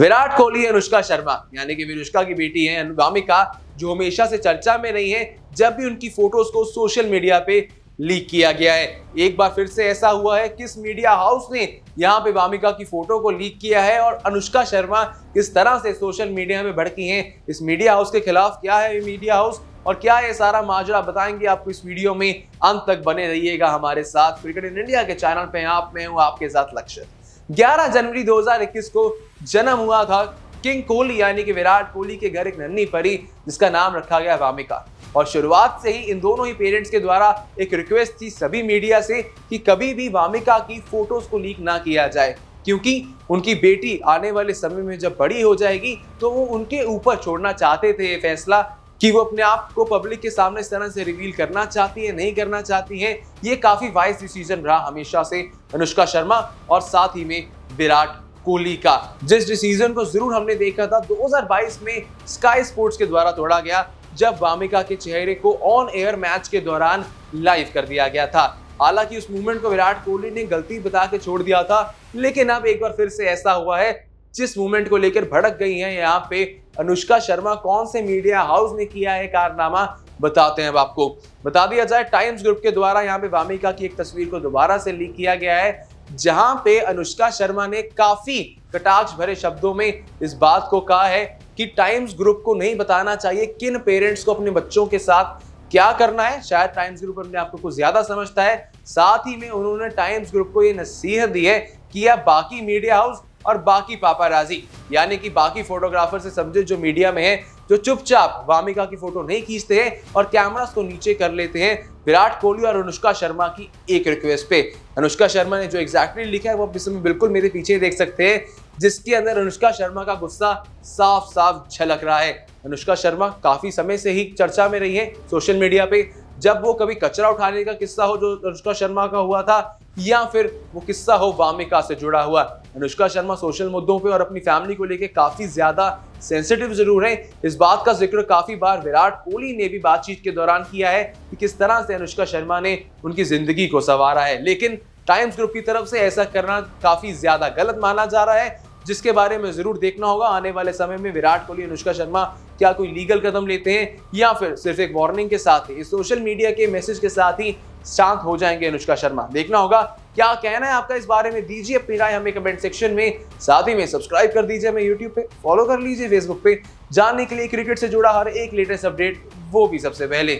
विराट कोहली अनुष्का शर्मा यानी कि विनुष्का की बेटी है अनुगामिका जो हमेशा से चर्चा में रही है जब भी उनकी फोटोज को सोशल मीडिया पे लीक किया गया है एक बार फिर से ऐसा हुआ है किस मीडिया हाउस ने यहाँ पे वामिका की फोटो को लीक किया है और अनुष्का शर्मा किस तरह से सोशल मीडिया में भड़की हैं इस मीडिया हाउस के खिलाफ क्या है ये मीडिया हाउस और क्या ये सारा माजरा बताएंगे आपको इस वीडियो में अंत तक बने रहिएगा हमारे साथ क्रिकेट इन इंडिया के चैनल पे आप मैं हूँ आपके साथ लक्ष्य 11 जनवरी 2021 को जन्म हुआ था किंग कोहली यानी कि विराट कोहली के घर एक नन्ही परी जिसका नाम रखा गया वामिका और शुरुआत से ही इन दोनों ही पेरेंट्स के द्वारा एक रिक्वेस्ट थी सभी मीडिया से कि कभी भी वामिका की फोटोज को लीक ना किया जाए क्योंकि उनकी बेटी आने वाले समय में जब बड़ी हो जाएगी तो वो उनके ऊपर छोड़ना चाहते थे ये फैसला कि वो अपने आप को पब्लिक के सामने इस तरह से रिवील करना चाहती है नहीं करना चाहती है ये काफ़ी वाइस डिसीजन रहा हमेशा से अनुष्का शर्मा और साथ ही में विराट कोहली का जिस डिसीजन को जरूर हमने देखा था 2022 में स्काई स्पोर्ट्स के द्वारा तोड़ा गया जब वामिका के चेहरे को ऑन एयर मैच के दौरान लाइव कर दिया गया था हालांकि उस मूवमेंट को विराट कोहली ने गलती बता के छोड़ दिया था लेकिन अब एक बार फिर से ऐसा हुआ है जिस मूवमेंट को लेकर भड़क गई हैं यहाँ पे अनुष्का शर्मा कौन से मीडिया हाउस ने किया है कारनामा बताते हैं अब आपको बता दिया जाए टाइम्स ग्रुप के द्वारा यहाँ पे वामिका की एक तस्वीर को दोबारा से लीक किया गया है जहां पे अनुष्का शर्मा ने काफी कटाक्ष भरे शब्दों में इस बात को कहा है कि टाइम्स ग्रुप को नहीं बताना चाहिए किन पेरेंट्स को अपने बच्चों के साथ क्या करना है शायद टाइम्स ग्रुप अपने आपको कुछ ज्यादा समझता है साथ ही में उन्होंने टाइम्स ग्रुप को ये नसीहत दी है कि या बाकी मीडिया हाउस और बाकी पापा राजी यानी कि बाकी फोटोग्राफर से समझे जो मीडिया में है जो चुपचाप वामिका की फोटो नहीं खींचते हैं और कैमरास को नीचे कर लेते हैं विराट कोहली और अनुष्का शर्मा की एक रिक्वेस्ट पे अनुष्का शर्मा ने जो एग्जैक्टली लिखा है वो इस समय बिल्कुल मेरे पीछे देख सकते हैं जिसके अंदर अनुष्का शर्मा का गुस्सा साफ साफ झलक रहा है अनुष्का शर्मा काफी समय से ही चर्चा में रही है सोशल मीडिया पे जब वो कभी कचरा उठाने का किस्सा हो जो अनुष्का शर्मा का हुआ था या फिर वो किस्सा हो वामिका से जुड़ा हुआ अनुष्का शर्मा सोशल मुद्दों पे और अपनी फैमिली को लेके काफी ज्यादा सेंसिटिव जरूर हैं इस बात का जिक्र काफी बार विराट कोहली ने भी बातचीत के दौरान किया है कि किस तरह से अनुष्का शर्मा ने उनकी जिंदगी को संवारा है लेकिन टाइम्स ग्रुप की तरफ से ऐसा करना काफी ज्यादा गलत माना जा रहा है जिसके बारे में जरूर देखना होगा आने वाले समय में विराट कोहली अनुष्का शर्मा क्या कोई लीगल कदम लेते हैं या फिर सिर्फ एक वार्निंग के साथ ही सोशल मीडिया के मैसेज के साथ ही शांत हो जाएंगे अनुष्का शर्मा देखना होगा क्या कहना है आपका इस बारे में दीजिए अपनी राय हमें कमेंट सेक्शन में साथ ही में सब्सक्राइब कर दीजिए हमें यूट्यूब पे फॉलो कर लीजिए फेसबुक पे जानने के लिए क्रिकेट से जुड़ा हर एक लेटेस्ट अपडेट वो भी सबसे पहले